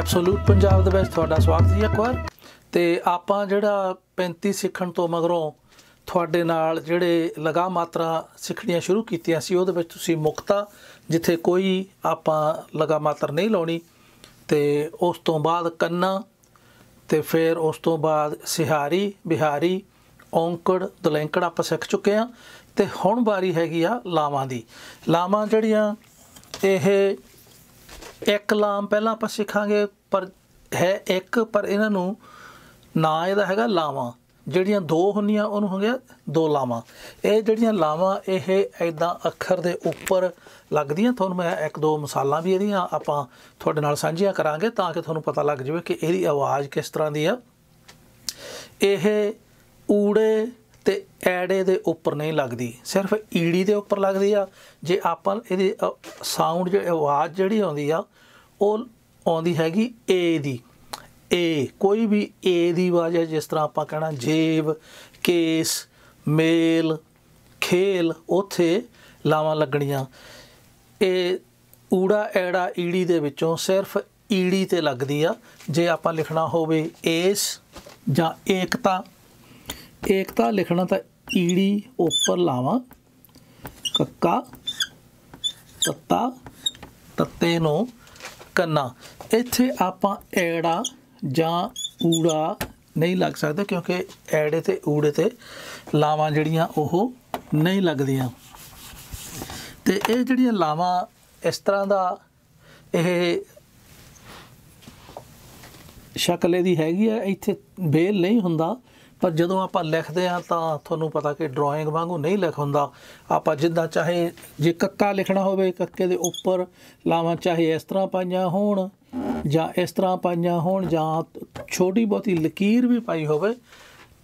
absolute Punjab ਦੇ ਵਿੱਚ ਤੁਹਾਡਾ ਸਵਾਗਤ ਜੀ ਇੱਕ ਵਾਰ ਤੇ ਆਪਾਂ ਜਿਹੜਾ 35 ਸਿੱਖਣ ਤੋਂ ਮਗਰੋਂ ਤੁਹਾਡੇ ਨਾਲ ਜਿਹੜੇ ਲਗਾ ਮਾਤਰਾ ਸਿੱਖਣੀਆਂ ਸ਼ੁਰੂ ਕੀਤੀਆਂ ਸੀ ਉਹਦੇ ਵਿੱਚ ਤੁਸੀਂ ਮੁਕਤਾ ਜਿੱਥੇ ਕੋਈ ਆਪਾਂ ਲਗਾ ਮਾਤਰ ਨਹੀਂ ਲਾਉਣੀ ਤੇ ਉਸ ਤੋਂ ਬਾਅਦ ਕੰਨਾ ਤੇ ਫਿਰ ਉਸ ਤੋਂ ਬਾਅਦ ਸਿਹਾਰੀ ਬਿਹਾਰੀ ਔਂਕੜ ਦਲੈਂਕੜ ਆਪਾਂ ਸਿੱਖ ਚੁੱਕੇ ਆ ਤੇ ਹੁਣ ਵਾਰੀ ਹੈਗੀ ਆ ਲਾਵਾਂ ਦੀ ਲਾਵਾਂ ਜਿਹੜੀਆਂ ਇਹ ਇੱਕ ਲਾਮ ਪਹਿਲਾਂ ਆਪਾਂ ਸਿੱਖਾਂਗੇ ਪਰ ਹੈ ਇੱਕ ਪਰ ਇਹਨਾਂ ਨੂੰ ਨਾਂ ਇਹਦਾ ਹੈਗਾ ਲਾਵਾਂ ਜਿਹੜੀਆਂ ਦੋ ਹੁੰਨੀਆਂ ਉਹਨੂੰ ਹੋ ਗਿਆ ਦੋ ਲਾਵਾਂ ਇਹ ਜਿਹੜੀਆਂ ਲਾਵਾਂ ਇਹ ਐਦਾਂ ਅੱਖਰ ਦੇ ਉੱਪਰ ਲੱਗਦੀਆਂ ਤੁਹਾਨੂੰ ਮੈਂ ਇੱਕ ਦੋ ਮਿਸਾਲਾਂ ਵੀ ਇਹਦੀਆਂ ਆਪਾਂ ਤੁਹਾਡੇ ਨਾਲ ਸਾਂਝੀਆਂ ਕਰਾਂਗੇ ਤਾਂ ਕਿ ਤੁਹਾਨੂੰ ਪਤਾ ਲੱਗ ਜਾਵੇ ਕਿ ਇਹਦੀ ਆਵਾਜ਼ ਕਿਸ ਤਰ੍ਹਾਂ ਦੀ ਆ ਇਹ ਊੜੇ ਤੇ ਐੜੇ ਦੇ ਉੱਪਰ ਨਹੀਂ ਲੱਗਦੀ ਸਿਰਫ ਈੜੀ ਦੇ ਉੱਪਰ ਲੱਗਦੀ ਆ ਜੇ ਆਪਾਂ ਇਹਦੀ ਸਾਊਂਡ ਜਿਹੜੀ ਆਵਾਜ਼ ਜਿਹੜੀ ਆਉਂਦੀ ਆ ਉਹ ਆਉਂਦੀ ਹੈਗੀ ਏ ਦੀ ਏ ਕੋਈ ਵੀ ਏ ਦੀ ਆਵਾਜ਼ ਹੈ ਜਿਸ ਤਰ੍ਹਾਂ ਆਪਾਂ ਕਹਣਾ ਜੇਬ ਕੇਸ ਮੇਲ ਖੇਲ ਉਥੇ ਲਾਵਾਂ ਲੱਗਣੀਆਂ ਇਹ ਊੜਾ ਐੜਾ ਈੜੀ ਦੇ ਵਿੱਚੋਂ ਸਿਰਫ ਈੜੀ ਤੇ ਲੱਗਦੀ ਆ ਜੇ ਆਪਾਂ ਲਿਖਣਾ ਹੋਵੇ ਏਸ ਜਾਂ ਏਕਤਾ ਏਕਤਾ ਲਿਖਣਾ ਤਾਂ ਈੜੀ ਉੱਪਰ ਲਾਵਾਂ ਕੱਕਾ ਤੱਤਾ ਤੱਤੇ ਨੂੰ ਕੰਨਾ ਇੱਥੇ ਆਪਾਂ ਐੜਾ ਜਾਂ ਊੜਾ ਨਹੀਂ ਲੱਗ ਸਕਦਾ ਕਿਉਂਕਿ ਐੜੇ ਤੇ ਊੜੇ ਤੇ ਲਾਵਾਂ ਜਿਹੜੀਆਂ ਉਹ ਨਹੀਂ ਲੱਗਦੀਆਂ ਤੇ ਇਹ ਜਿਹੜੀਆਂ ਲਾਵਾਂ ਇਸ ਤਰ੍ਹਾਂ ਦਾ ਇਹ ਸ਼ਕਲ ਇਹਦੀ ਹੈਗੀ ਆ ਇੱਥੇ ਬੇਲ ਨਹੀਂ ਹੁੰਦਾ ਪਰ ਜਦੋਂ ਆਪਾਂ ਲਿਖਦੇ ਆ ਤਾਂ ਤੁਹਾਨੂੰ ਪਤਾ ਕਿ ਡਰਾਇੰਗ ਵਾਂਗੂ ਨਹੀਂ ਲਿਖ ਹੁੰਦਾ ਆਪਾਂ ਜਿੱਦਾਂ ਚਾਹੇ ਜੇ ਕੱਕਾ ਲਿਖਣਾ ਹੋਵੇ ਕੱਕੇ ਦੇ ਉੱਪਰ ਲਾਵਾਂ ਚਾਹੇ ਇਸ ਤਰ੍ਹਾਂ ਪਾਈਆਂ ਹੋਣ ਜਾਂ ਇਸ ਤਰ੍ਹਾਂ ਪਾਈਆਂ ਹੋਣ ਜਾਂ ਛੋਟੀ ਬਹੁਤੀ ਲਕੀਰ ਵੀ ਪਾਈ ਹੋਵੇ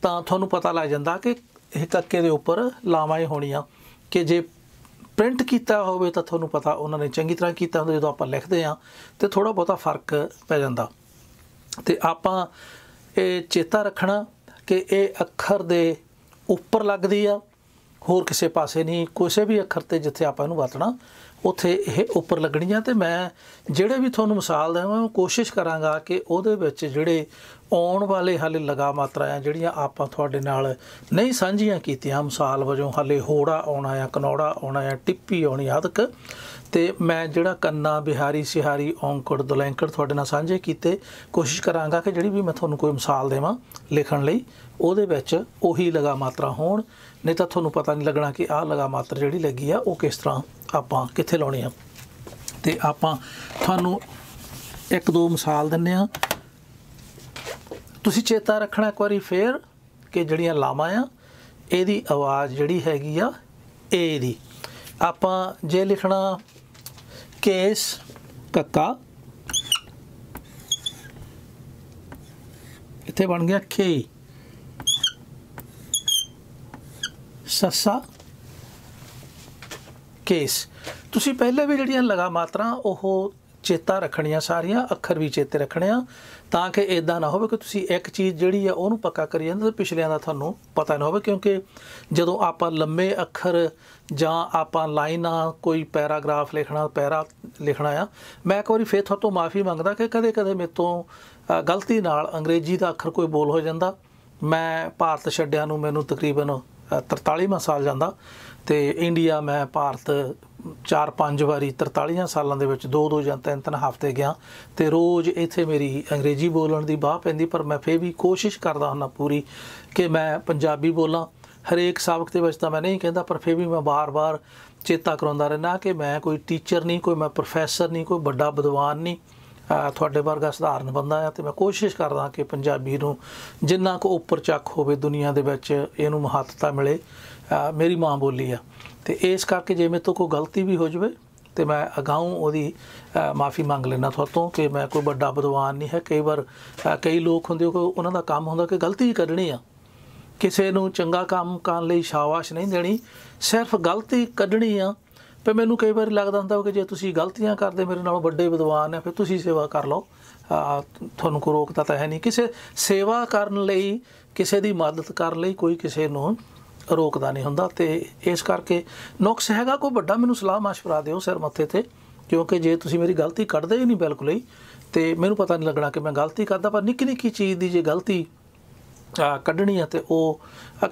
ਤਾਂ ਤੁਹਾਨੂੰ ਪਤਾ ਲੱਗ ਜਾਂਦਾ ਕਿ ਇਹ ਕੱਕੇ ਦੇ ਉੱਪਰ ਲਾਵਾਂ ਹੀ ਹੋਣੀਆਂ ਕਿ ਜੇ ਪ੍ਰਿੰਟ ਕੀਤਾ ਹੋਵੇ ਤਾਂ ਤੁਹਾਨੂੰ ਪਤਾ ਉਹਨਾਂ ਨੇ ਚੰਗੀ ਤਰ੍ਹਾਂ ਕੀਤਾ ਹੁੰਦਾ ਜਦੋਂ ਆਪਾਂ ਲਿਖਦੇ ਆ ਤੇ ਥੋੜਾ ਬਹੁਤਾ ਫਰਕ ਪੈ ਜਾਂਦਾ ਤੇ ਆਪਾਂ ਇਹ ਚੇਤਾ ਰੱਖਣਾ ਕਿ ਇਹ ਅੱਖਰ ਦੇ ਉੱਪਰ ਲੱਗਦੀ ਆ ਹੋਰ ਕਿਸੇ ਪਾਸੇ ਨਹੀਂ ਕਿਸੇ ਵੀ ਅੱਖਰ ਤੇ ਜਿੱਥੇ ਆਪਾਂ ਇਹਨੂੰ ਵਰਤਣਾ ਉੱਥੇ ਇਹ ਉੱਪਰ ਲੱਗਣੀਆਂ ਤੇ ਮੈਂ ਜਿਹੜੇ ਵੀ ਤੁਹਾਨੂੰ ਮਿਸਾਲ ਦੇਵਾਂ ਉਹ ਕੋਸ਼ਿਸ਼ ਕਰਾਂਗਾ ਕਿ ਉਹਦੇ ਵਿੱਚ ਜਿਹੜੇ ਆਉਣ ਵਾਲੇ ਹਾਲੇ ਲਗਾ ਮਾਤਰਾਆਂ ਜਿਹੜੀਆਂ ਆਪਾਂ ਤੁਹਾਡੇ ਨਾਲ ਨਹੀਂ ਸਾਂਝੀਆਂ ਕੀਤੀਆਂ ਮਿਸਾਲ ਵਜੋਂ ਹਾਲੇ ਹੋੜਾ ਆਉਣਾ ਆ ਕਨੌੜਾ ਆਉਣਾ ਆ ਟਿੱਪੀ ਆਉਣੀ ਆਦਿਕ ਤੇ ਮੈਂ ਜਿਹੜਾ ਕੰਨਾ ਬਿਹਾਰੀ ਸਿਹਾਰੀ ਔਂਕੜ ਦੁਲੈਂਕੜ ਤੁਹਾਡੇ ਨਾਲ ਸਾਂਝੇ ਕੀਤੇ ਕੋਸ਼ਿਸ਼ ਕਰਾਂਗਾ ਕਿ ਜਿਹੜੀ ਵੀ ਮੈਂ ਤੁਹਾਨੂੰ ਕੋਈ ਮਿਸਾਲ ਦੇਵਾਂ ਲਿਖਣ ਲਈ ਉਹਦੇ ਵਿੱਚ ਉਹੀ ਲਗਾ ਮਾਤਰਾ ਹੋਣ ਨਹੀਂ ਤਾਂ ਤੁਹਾਨੂੰ ਪਤਾ ਨਹੀਂ ਲੱਗਣਾ ਕਿ ਆਹ ਲਗਾ ਮਾਤਰਾ ਜਿਹੜੀ ਲੱਗੀ ਆ ਉਹ ਕਿਸ ਤਰ੍ਹਾਂ ਆਪਾਂ ਕਿੱਥੇ ਲਾਉਣੇ ਆ ਤੇ ਆਪਾਂ ਤੁਹਾਨੂੰ ਇੱਕ ਦੋ ਮਿਸਾਲ ਦਿੰਨੇ ਆ ਤੁਸੀਂ ਚੇਤਾ ਰੱਖਣਾ ਇੱਕ ਵਾਰੀ ਫੇਰ ਕਿ ਜਿਹੜੀਆਂ ਲਾਵਾਂ ਆ ਇਹਦੀ ਆਵਾਜ਼ ਜਿਹੜੀ ਹੈਗੀ ਆ ਏ ਦੀ ਆਪਾਂ ਜੇ ਲਿਖਣਾ ਕੇਸ ਕੱਕਾ ਇੱਥੇ ਬਣ ਗਿਆ ਖੇ ਸੱਸਾ ਕੇਸ ਤੁਸੀਂ ਪਹਿਲੇ ਵੀ ਜਿਹੜੀਆਂ ਲਗਾ ਮਾਤਰਾ ਉਹ ਚੇਤਾ ਰੱਖਣੀਆਂ ਸਾਰੀਆਂ ਅੱਖਰ ਵੀ ਚੇਤੇ ਰੱਖਣੇ ਆ ਤਾਂ ਕਿ ਇਦਾਂ ਨਾ ਹੋਵੇ ਕਿ ਤੁਸੀਂ ਇੱਕ ਚੀਜ਼ ਜਿਹੜੀ ਆ ਉਹਨੂੰ ਪੱਕਾ ਕਰੀ ਜਾਂਦੇ ਤੇ ਪਿਛਲਿਆਂ ਦਾ ਤੁਹਾਨੂੰ ਪਤਾ ਨਾ ਹੋਵੇ ਕਿਉਂਕਿ ਜਦੋਂ ਆਪਾਂ ਲੰਮੇ ਅੱਖਰ ਜਾਂ ਆਪਾਂ ਲਾਈਨਾਂ ਕੋਈ ਪੈਰਾਗ੍ਰਾਫ ਲਿਖਣਾ ਪੈਰਾ ਲਿਖਣਾ ਆ ਮੈਂ ਇੱਕ ਵਾਰੀ ਫੇਰ ਤੁਹਾਤੋਂ ਮਾਫੀ ਮੰਗਦਾ ਕਿ ਕਦੇ-ਕਦੇ ਮੇਤੋਂ ਗਲਤੀ ਨਾਲ ਅੰਗਰੇਜ਼ੀ ਦਾ ਅੱਖਰ ਕੋਈ ਬੋਲ ਹੋ ਜਾਂਦਾ ਮੈਂ ਭਾਰਤ ਛੱਡਿਆ ਨੂੰ ਮੈਨੂੰ ਤਕਰੀਬਨ 43ਵਾਂ ਸਾਲ ਜਾਂਦਾ ਤੇ ਇੰਡੀਆ ਮੈਂ ਭਾਰਤ 4-5 ਵਾਰੀ 43 ਸਾਲਾਂ ਦੇ ਵਿੱਚ 2-2 ਜਾਂ 3-3 ਹਫ਼ਤੇ ਗਿਆ ਤੇ ਰੋਜ਼ ਇੱਥੇ ਮੇਰੀ ਅੰਗਰੇਜ਼ੀ ਬੋਲਣ ਦੀ ਬਾਹ ਪੈਂਦੀ ਪਰ ਮੈਂ ਫੇਰ ਵੀ ਕੋਸ਼ਿਸ਼ ਕਰਦਾ ਹਾਂ ਪੂਰੀ ਕਿ ਮੈਂ ਪੰਜਾਬੀ ਬੋਲਾਂ ਹਰੇਕ ਸਾਬਕ ਦੇ ਵਿੱਚ ਤਾਂ ਮੈਂ ਨਹੀਂ ਕਹਿੰਦਾ ਪਰ ਫੇਰ ਵੀ ਮੈਂ ਬਾਰ-ਬਾਰ ਚੇਤਾ ਕਰਾਉਂਦਾ ਰਹਿਣਾ ਕਿ ਮੈਂ ਕੋਈ ਟੀਚਰ ਨਹੀਂ ਕੋਈ ਮੈਂ ਪ੍ਰੋਫੈਸਰ ਨਹੀਂ ਕੋਈ ਵੱਡਾ ਵਿਦਵਾਨ ਨਹੀਂ ਤੁਹਾਡੇ ਵਰਗਾ ਸਧਾਰਨ ਬੰਦਾ ਆ ਤੇ ਮੈਂ ਕੋਸ਼ਿਸ਼ ਕਰਦਾ ਕਿ ਪੰਜਾਬੀ ਨੂੰ ਜਿੰਨਾ ਕੋ ਉੱਪਰ ਚੱਕ ਹੋਵੇ ਦੁਨੀਆ ਦੇ ਵਿੱਚ ਇਹਨੂੰ ਮਹੱਤਤਾ ਮਿਲੇ ਮੇਰੀ ਮਾਂ ਬੋਲੀ ਆ ਤੇ ਇਸ ਕਰਕੇ ਜੇ ਮੇਰੇ ਤੋਂ ਕੋਈ ਗਲਤੀ ਵੀ ਹੋ ਜਵੇ ਤੇ ਮੈਂ ਅਗਾਉਂ ਉਹਦੀ ਮਾਫੀ ਮੰਗ ਲੈਣਾ ਤੁਹਾਤੋਂ ਕਿ ਮੈਂ ਕੋਈ ਵੱਡਾ ਬਦਵਾਨ ਨਹੀਂ ਹੈ ਕਈ ਵਾਰ ਕਈ ਲੋਕ ਹੁੰਦੇ ਕੋ ਉਹਨਾਂ ਦਾ ਕੰਮ ਹੁੰਦਾ ਕਿ ਗਲਤੀ ਹੀ ਕੱਢਣੀ ਆ ਕਿਸੇ ਨੂੰ ਚੰਗਾ ਕੰਮ ਕਰਨ ਲਈ ਸ਼ਾਬਾਸ਼ ਨਹੀਂ ਦੇਣੀ ਸਿਰਫ ਗਲਤੀ ਕੱਢਣੀ ਆ ਪਰ ਮੈਨੂੰ ਕਈ ਵਾਰ ਲੱਗਦਾ ਹੁੰਦਾ ਕਿ ਜੇ ਤੁਸੀਂ ਗਲਤੀਆਂ ਕਰਦੇ ਮੇਰੇ ਨਾਲੋਂ ਵੱਡੇ ਵਿਦਵਾਨ ਆ ਫਿਰ ਤੁਸੀਂ ਸੇਵਾ ਕਰ ਲਓ ਤੁਹਾਨੂੰ ਕੋ ਰੋਕਦਾ ਤਾਂ ਹੈ ਨਹੀਂ ਕਿਸੇ ਸੇਵਾ ਕਰਨ ਲਈ ਕਿਸੇ ਦੀ ਮਦਦ ਕਰਨ ਲਈ ਕੋਈ ਕਿਸੇ ਨੂੰ ਰੋਕਦਾ ਨਹੀਂ ਹੁੰਦਾ ਤੇ ਇਸ ਕਰਕੇ ਨੁਕਸ ਹੈਗਾ ਕੋਈ ਵੱਡਾ ਮੈਨੂੰ ਸਲਾਹ ਮਸ਼ਵਰਾ ਦਿਓ ਸਿਰ ਮੱਥੇ ਤੇ ਕਿਉਂਕਿ ਜੇ ਤੁਸੀਂ ਮੇਰੀ ਗਲਤੀ ਕੱਢਦੇ ਹੀ ਨਹੀਂ ਬਿਲਕੁਲ ਹੀ ਤੇ ਮੈਨੂੰ ਪਤਾ ਨਹੀਂ ਲੱਗਣਾ ਕਿ ਮੈਂ ਗਲਤੀ ਕਰਦਾ ਪਰ ਨਿੱਕੀ ਨਿੱਕੀ ਚੀਜ਼ ਦੀ ਜੇ ਗਲਤੀ ਕੱਢਣੀ ਹੈ ਤੇ ਉਹ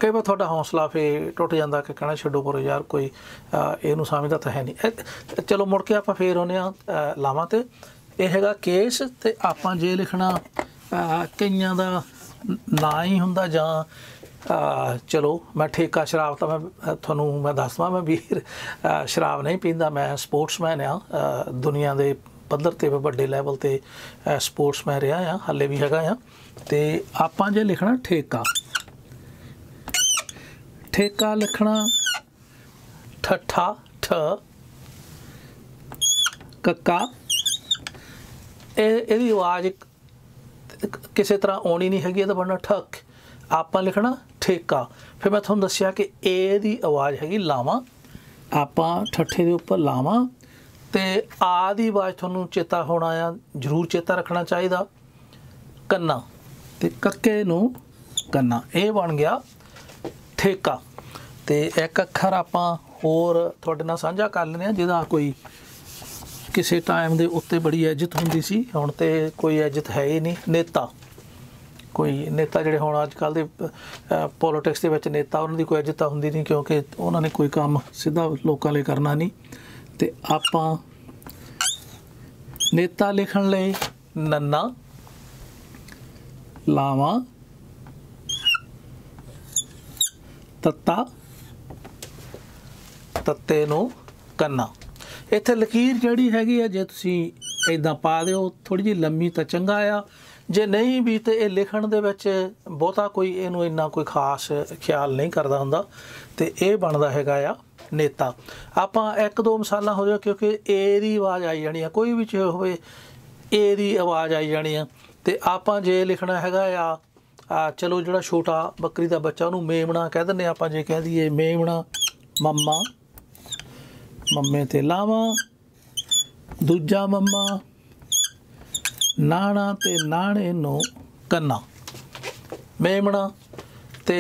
ਕਈ ਵਾਰ ਤੁਹਾਡਾ ਹੌਸਲਾ ਫੇ ਟੁੱਟ ਜਾਂਦਾ ਕਿ ਕਹਣਾ ਛੱਡੋ ਪਰ ਯਾਰ ਕੋਈ ਇਹਨੂੰ ਸਮਝਦਾ ਤਾਂ ਹੈ ਨਹੀਂ ਚਲੋ ਮੁੜ ਕੇ ਆਪਾਂ ਫੇਰ ਹੋਨੇ ਆ ਲਾਵਾਂ ਤੇ ਇਹ ਹੈਗਾ ਕੇਸ ਤੇ ਆਪਾਂ ਜੇ ਲਿਖਣਾ ਕਈਆਂ ਦਾ ਨਾ ਹੀ ਹੁੰਦਾ ਜਾਂ ਚਲੋ ਮੈਂ ਠੇਕਾ ਸ਼ਰਾਬ ਤਾਂ ਮੈਂ ਤੁਹਾਨੂੰ ਮੈਂ ਦੱਸਦਾ ਮੈਂ ਵੀਰ ਸ਼ਰਾਬ ਨਹੀਂ ਪੀਂਦਾ ਮੈਂ ਸਪੋਰਟਸਮੈਨ ਆ ਦੁਨੀਆ ਦੇ ਪੱਧਰ ਤੇ ਵੱਡੇ ਲੈਵਲ ਤੇ ਸਪੋਰਟਸਮੈਨ ਰਿਹਾ ਆ ਹੱਲੇ ਵੀ ਹੈਗਾ ਆ ਤੇ ਆਪਾਂ ਜੇ ਲਿਖਣਾ ਠੇਕਾ ਠੇਕਾ ਲਿਖਣਾ ਠੱਠਾ ਠ ਕੱਕਾ ਇਹ ਇਹਦੀ ਆਵਾਜ਼ ਕਿਸੇ ਤਰ੍ਹਾਂ ਆਉਣੀ ਨਹੀਂ ਹੈਗੀ ਇਹ ਤਾਂ ਬਣਨਾ ਠੱਕ ਆਪਾਂ ਲਿਖਣਾ ਠੇਕਾ ਫਿਰ ਮੈਂ ਤੁਹਾਨੂੰ ਦੱਸਿਆ ਕਿ ਏ ਦੀ ਆਵਾਜ਼ ਹੈਗੀ ਲਾਵਾ ਆਪਾਂ ਠੱਠੇ ਦੇ ਉੱਪਰ ਲਾਵਾ ਤੇ ਆ ਦੀ ਆਵਾਜ਼ ਤੁਹਾਨੂੰ ਚੇਤਾ ਹੋਣਾ ਆ ਜ਼ਰੂਰ ਚੇਤਾ ਰੱਖਣਾ ਚਾਹੀਦਾ ਕੰਨਾ ਤੇ ਕੱਕੇ ਨੂੰ ਕੰਨਾ ਇਹ ਬਣ ਗਿਆ ਠੇਕਾ ਤੇ ਇੱਕ ਅੱਖਰ ਆਪਾਂ ਹੋਰ ਤੁਹਾਡੇ ਨਾਲ ਸਾਂਝਾ ਕਰ ਲੈਂਦੇ ਆ ਜਿਹਦਾ ਕੋਈ ਕਿਸੇ ਟਾਈਮ ਦੇ ਉੱਤੇ ਬੜੀ ਇੱਜ਼ਤ ਹੁੰਦੀ ਸੀ ਹੁਣ ਤੇ ਕੋਈ ਇੱਜ਼ਤ ਹੈ ਹੀ ਨਹੀਂ ਨੇਤਾ ਕੋਈ ਨੇਤਾ ਜਿਹੜੇ ਹੁਣ ਅੱਜ ਕੱਲ ਦੇ ਪੋਲਿਟਿਕਸ ਦੇ ਵਿੱਚ ਨੇਤਾ ਉਹਨਾਂ ਦੀ ਕੋਈ ਇੱਜ਼ਤ ਹੁੰਦੀ ਨਹੀਂ ਕਿਉਂਕਿ ਉਹਨਾਂ ਨੇ ਕੋਈ ਕੰਮ ਸਿੱਧਾ ਲੋਕਾਂ ਲਈ ਕਰਨਾ ਨਹੀਂ ਤੇ ਆਪਾਂ ਨੇਤਾ ਲਿਖਣ ਲਈ ਨੰਨਾ ਲਾਵਾ ਤੱਤਾ ਤੱਤੇ ਨੂੰ ਕੰਨਾ ਇੱਥੇ ਲਕੀਰ ਜਿਹੜੀ ਹੈਗੀ ਆ ਜੇ ਤੁਸੀਂ ਇਦਾਂ ਪਾ ਦਿਓ ਥੋੜੀ ਜਿਹੀ ਲੰਮੀ ਤਾਂ ਚੰਗਾ ਆ ਜੇ ਨਹੀਂ ਵੀ ਤੇ ਇਹ ਲਿਖਣ ਦੇ ਵਿੱਚ ਬਹੁਤਾ ਕੋਈ ਇਹਨੂੰ ਇੰਨਾ ਕੋਈ ਖਾਸ ਖਿਆਲ ਨਹੀਂ ਕਰਦਾ ਹੁੰਦਾ ਤੇ ਇਹ ਬਣਦਾ ਹੈਗਾ ਆ ਨੇਤਾ ਆਪਾਂ ਇੱਕ ਦੋ ਮਸਾਲਾ ਹੋ ਜਾ ਕਿਉਂਕਿ ਏ ਦੀ ਆਵਾਜ਼ ਆਈ ਜਾਣੀ ਆ ਕੋਈ ਵੀ ਚ ਹੋਵੇ ਏ ਦੀ ਆਵਾਜ਼ ਆਈ ਜਾਣੀ ਆ ਤੇ ਆਪਾਂ ਜੇ ਲਿਖਣਾ ਹੈਗਾ ਆ ਆ ਚਲੋ ਜਿਹੜਾ ਛੋਟਾ ਬੱਕਰੀ ਦਾ ਬੱਚਾ ਉਹਨੂੰ ਮੇਮਣਾ ਕਹਿ ਦਿੰਨੇ ਆਪਾਂ ਜੇ ਕਹਿ ਦਈਏ ਮੇਮਣਾ ਮੰਮਾ ਮੰਮੇ ਤੇ ਲਾਵਾ ਦੂਜਾ ਮੰਮਾ ਨਾਣਾ ਤੇ ਨਾਣੇ ਨੂੰ ਕੰਨਾ ਮੇਮਣਾ ਤੇ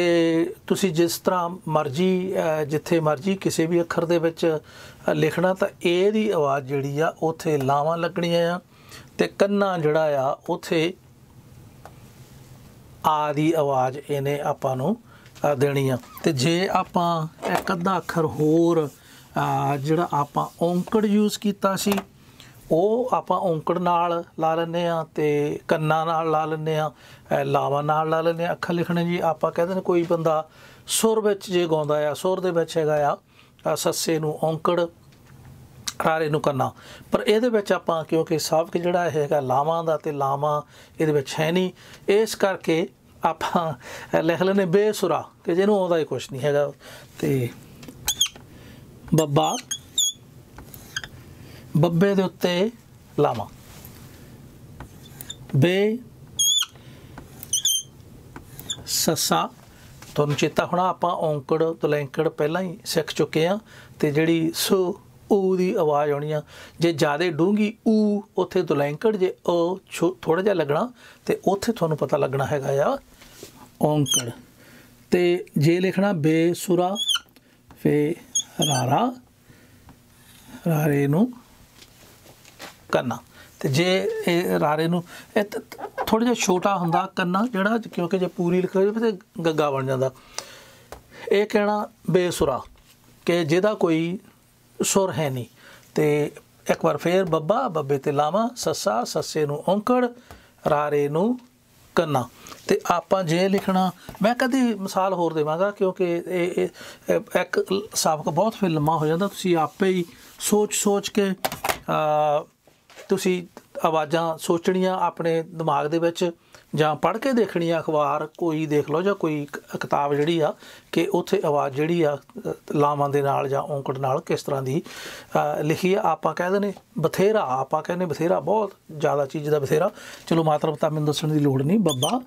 ਤੁਸੀਂ ਜਿਸ ਤਰ੍ਹਾਂ ਮਰਜ਼ੀ ਜਿੱਥੇ ਮਰਜ਼ੀ ਕਿਸੇ ਵੀ ਅੱਖਰ ਦੇ ਵਿੱਚ ਲਿਖਣਾ ਤਾਂ ਏ ਦੀ ਆਵਾਜ਼ ਜਿਹੜੀ ਆ ਉਥੇ ਲਾਵਾਂ ਲੱਗਣੀਆਂ ਆ ਤੇ ਕੰਨਾ ਜਿਹੜਾ ਆ ਉਥੇ ਆ ਦੀ ਆਵਾਜ਼ ਇਹਨੇ ਆਪਾਂ ਨੂੰ ਦੇਣੀ ਆ ਤੇ ਜੇ ਆਪਾਂ ਇੱਕ ਅੱਧਾ ਅੱਖਰ ਹੋਰ ਜਿਹੜਾ ਆਪਾਂ ਔਂਕੜ ਯੂਜ਼ ਕੀਤਾ ਸੀ ਉਹ ਆਪਾਂ ਔਂਕੜ ਨਾਲ ਲਾ ਲੈਂਦੇ ਆ ਤੇ ਕੰਨਾ ਨਾਲ ਲਾ ਲੈਂਦੇ ਆ ਲਾਵਾਂ ਨਾਲ ਲਾ ਲੈਂਦੇ ਆ ਅੱਖਾਂ ਲਿਖਣੇ ਜੀ ਆਪਾਂ ਕਹਿੰਦੇ ਨੇ ਕੋਈ ਬੰਦਾ ਸੁਰ ਵਿੱਚ ਜੇ ਗਾਉਂਦਾ ਆ ਸੁਰ ਦੇ ਵਿੱਚ ਹੈਗਾ ਆ ਸੱਸੇ ਨੂੰ ਔਂਕੜ ਰਾਰੇ ਨੂੰ ਕੰਨਾ ਪਰ ਇਹਦੇ ਵਿੱਚ ਆਪਾਂ ਕਿਉਂਕਿ ਸਾਬਕ ਜਿਹੜਾ ਹੈਗਾ ਲਾਵਾਂ ਦਾ ਤੇ ਲਾਵਾਂ ਇਹਦੇ ਵਿੱਚ ਹੈ ਨਹੀਂ ਇਸ ਕਰਕੇ ਆਪਾਂ ਲਿਖ ਲੈਨੇ ਬੇਸੁਰਾ ਕਿ ਜਿਹਨੂੰ ਆਉਂਦਾ ਹੀ ਕੁਝ ਨਹੀਂ ਹੈਗਾ ਤੇ ਬੱਬਾ ਬੱਬੇ ਦੇ ਉੱਤੇ ਲਾਵਾਂ ਬੇ ਸਸਾ ਤੁਹਾਨੂੰ ਚੇਤਾ ਹੋਣਾ ਆਪਾਂ ਔਂਕੜ ਤਲੈਂਕੜ ਪਹਿਲਾਂ ਹੀ ਸਿੱਖ ਚੁੱਕੇ ਆ ਤੇ ਜਿਹੜੀ ਸੋ ਊ ਦੀ ਆਵਾਜ਼ ਆਉਣੀ ਆ ਜੇ ਜ਼ਿਆਦਾ ਡੂੰਗੀ ਊ ਉੱਥੇ ਤਲੈਂਕੜ ਜੇ ਅ ਥੋੜਾ ਜਿਹਾ ਲੱਗਣਾ ਤੇ ਉੱਥੇ ਤੁਹਾਨੂੰ ਪਤਾ ਲੱਗਣਾ ਹੈਗਾ ਆ ਔਂਕੜ ਤੇ ਜੇ ਲਿਖਣਾ ਬੇਸੁਰਾ ਫੇ ਰਾਰਾ ਰਾਰੇ ਨੂੰ ਕੰਨਾ ਤੇ ਜੇ ਇਹ ਰਾਰੇ ਨੂੰ ਇਹ ਥੋੜਾ ਜਿਹਾ ਛੋਟਾ ਹੁੰਦਾ ਕੰਨਾ ਜਿਹੜਾ ਕਿਉਂਕਿ ਜੇ ਪੂਰੀ ਲਿਖੋ ਤੇ ਗੱਗਾ ਬਣ ਜਾਂਦਾ ਇਹ ਕਹਿਣਾ ਬੇਸੁਰਾ ਕਿ ਜਿਹਦਾ ਕੋਈ ਸੁਰ ਹੈ ਨਹੀਂ ਤੇ ਇੱਕ ਵਾਰ ਫੇਰ ਬੱਬਾ ਬੱਬੇ ਤੇ ਲਾਵਾ ਸੱਸਾ ਸੱਸੇ ਨੂੰ ਔਂਕੜ ਰਾਰੇ ਨੂੰ ਕੰਨਾ ਤੇ ਆਪਾਂ ਜੇ ਲਿਖਣਾ ਮੈਂ ਕਦੀ ਮਿਸਾਲ ਹੋਰ ਦੇਵਾਂਗਾ ਕਿਉਂਕਿ ਇਹ ਇੱਕ ਸਾਬਕ ਬਹੁਤ ਫਿਰ ਲੰਮਾ ਹੋ ਜਾਂਦਾ ਤੁਸੀਂ ਆਪੇ ਹੀ ਸੋਚ ਸੋਚ ਕੇ ਤੁਸੀਂ ਆਵਾਜ਼ਾਂ ਸੋਚਣੀਆਂ ਆਪਣੇ ਦਿਮਾਗ ਦੇ ਵਿੱਚ ਜਾਂ ਪੜ੍ਹ ਕੇ ਦੇਖਣੀ ਅਖਬਾਰ ਕੋਈ ਦੇਖ ਲਓ ਜਾਂ ਕੋਈ ਕਿਤਾਬ ਜਿਹੜੀ ਆ ਕਿ ਉੱਥੇ ਆਵਾਜ਼ ਜਿਹੜੀ ਆ ਲਾਵਾਂ ਦੇ ਨਾਲ ਜਾਂ ਔਂਕੜ ਨਾਲ ਕਿਸ ਤਰ੍ਹਾਂ ਦੀ ਲਿਖੀ ਆ ਆਪਾਂ ਕਹਿੰਦੇ ਨੇ ਬਥੇਰਾ ਆਪਾਂ ਕਹਿੰਦੇ ਬਥੇਰਾ ਬਹੁਤ ਜ਼ਿਆਦਾ ਚੀਜ਼ ਦਾ ਬਥੇਰਾ ਚਲੋ ਮਾਤਰ ਪਤਾ ਮੈਨੂੰ ਦੱਸਣ ਦੀ ਲੋੜ ਨਹੀਂ ਬੱਬਾ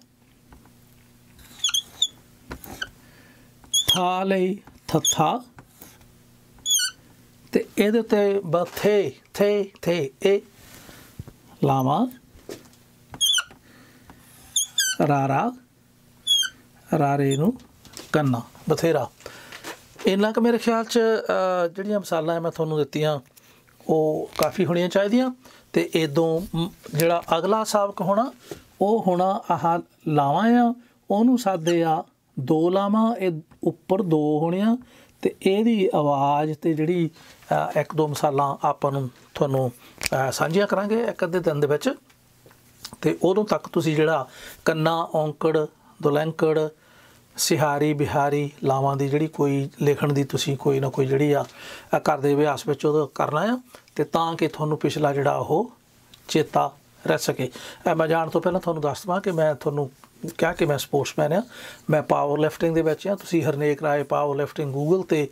ਥਾ ਲਈ ਥਥਾ ਤੇ ਇਹਦੇ ਉੱਤੇ ਬਥੇ ਥੇ ਥੇ ਇਹ ਲਾਵਾ ਰਾਰਾ ਰਾਰੇ ਨੂੰ ਕੰਨਾ ਬਥੇਰਾ ਇੰਨਾ ਕਿ ਮੇਰੇ ਖਿਆਲ 'ਚ ਜਿਹੜੀਆਂ ਮਿਸਾਲਾਂ ਮੈਂ ਤੁਹਾਨੂੰ ਦਿੱਤੀਆਂ ਉਹ ਕਾਫੀ ਹੋਣੀਆਂ ਚਾਹੀਦੀਆਂ ਤੇ ਇਦੋਂ ਜਿਹੜਾ ਅਗਲਾ ਸਾਬਕ ਹੋਣਾ ਉਹ ਹੋਣਾ ਆਹ ਲਾਵਾਂ ਆ ਉਹਨੂੰ ਸਾਦੇ ਆ ਦੋ ਲਾਵਾਂ ਇਹ ਉੱਪਰ ਦੋ ਹੋਣੀਆਂ ਤੇ ਇਹਦੀ ਆਵਾਜ਼ ਤੇ ਜਿਹੜੀ ਇੱਕ ਦੋ ਮਸਾਲਾਂ ਆਪਾਂ ਨੂੰ ਤੁਹਾਨੂੰ ਸਾਂਝੀਆਂ ਕਰਾਂਗੇ ਇੱਕ ਅੱਧੇ ਦਿਨ ਦੇ ਵਿੱਚ ਤੇ ਉਦੋਂ ਤੱਕ ਤੁਸੀਂ ਜਿਹੜਾ ਕੰਨਾ ਔਂਕੜ ਦੁਲੰਕੜ ਸਿਹਾਰੀ ਬਿਹਾਰੀ ਲਾਵਾਂ ਦੀ ਜਿਹੜੀ ਕੋਈ ਲਿਖਣ ਦੀ ਤੁਸੀਂ ਕੋਈ ਨਾ ਕੋਈ ਜਿਹੜੀ ਆ ਕਰਦੇ ਅਭਿਆਸ ਵਿੱਚ ਉਹ ਕਰਨਾ ਆ ਤੇ ਤਾਂ ਕਿ ਤੁਹਾਨੂੰ ਪਿਛਲਾ ਜਿਹੜਾ ਉਹ ਚੇਤਾ ਰਹਿ ਸਕੇ ਮੈਂ ਜਾਣ ਤੋਂ ਪਹਿਲਾਂ ਤੁਹਾਨੂੰ ਦੱਸ ਦਵਾਂ ਕਿ ਮੈਂ ਤੁਹਾਨੂੰ ਕਿਹਾ ਕਿ ਮੈਂ ਸਪੋਰਟਸਮੈਨ ਆ ਮੈਂ ਪਾਵਰ ਲਿਫਟਿੰਗ ਦੇ ਵਿੱਚ ਆ ਤੁਸੀਂ Harnek Rai powerlifting Google ਤੇ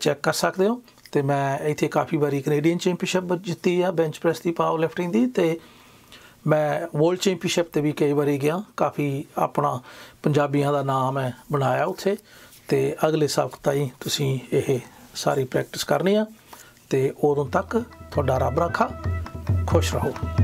ਚੈੱਕ ਕਰ ਸਕਦੇ ਹੋ ਤੇ ਮੈਂ ਇੱਥੇ ਕਾਫੀ ਵਾਰੀ ਕੈਨੇਡੀਅਨ ਚੈਂਪੀਅਨਸ਼ਿਪ ਜਿੱਤੀ ਆ ਬੈਂਚ ਪ੍ਰੈਸ ਦੀ ਪਾਵਰ ਲਿਫਟਿੰਗ ਦੀ ਤੇ ਮੈਂ ਵਰਲਡ ਚੈਂਪੀਅਨਸ਼ਿਪ ਤੇ ਵੀ ਕਈ ਵਾਰੀ ਗਿਆ ਕਾਫੀ ਆਪਣਾ ਪੰਜਾਬੀਆਂ ਦਾ ਨਾਮ ਹੈ ਬਣਾਇਆ ਉੱਥੇ ਤੇ ਅਗਲੇ ਸਬਕ ਤਾਈ ਤੁਸੀਂ ਇਹ ਸਾਰੀ ਪ੍ਰੈਕਟਿਸ ਕਰਨੀ ਆ ਤੇ ਉਦੋਂ ਤੱਕ ਤੁਹਾਡਾ ਰੱਬ ਰੱਖਾ ਖੁਸ਼ ਰਹੋ